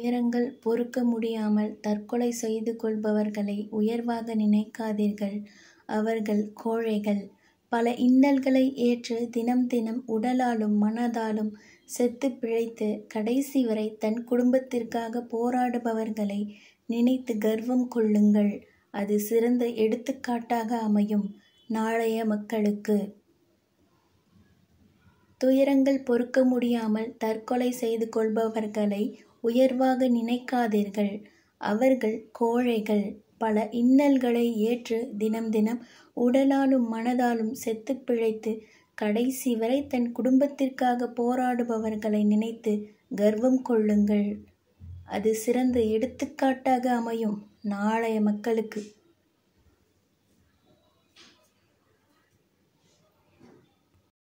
துயரங்கள் பொறுக்க முடியாமல் தற்கொலை செய்து கொள்பவர்களை உயர்வாக நினைக்காதீர்கள் அவர்கள் கோழைகள் பல இன்னல்களை ஏற்று தினம் தினம் உடலாலும் மனதாலும் செத்து பிழைத்து கடைசி வரை தன் குடும்பத்திற்காக போராடுபவர்களை நினைத்து கர்வம் கொள்ளுங்கள் அது சிறந்த எடுத்துக்காட்டாக அமையும் நாளைய மக்களுக்கு துயரங்கள் பொறுக்க முடியாமல் தற்கொலை செய்து கொள்பவர்களை உயர்வாக நினைக்காதீர்கள் அவர்கள் கோழைகள் பல இன்னல்களை ஏற்று தினம் தினம் உடலாலும் மனதாலும் செத்து பிழைத்து கடைசி வரை தன் குடும்பத்திற்காக போராடுபவர்களை நினைத்து கர்வம் கொள்ளுங்கள் அது சிறந்த எடுத்துக்காட்டாக அமையும் நாளைய மக்களுக்கு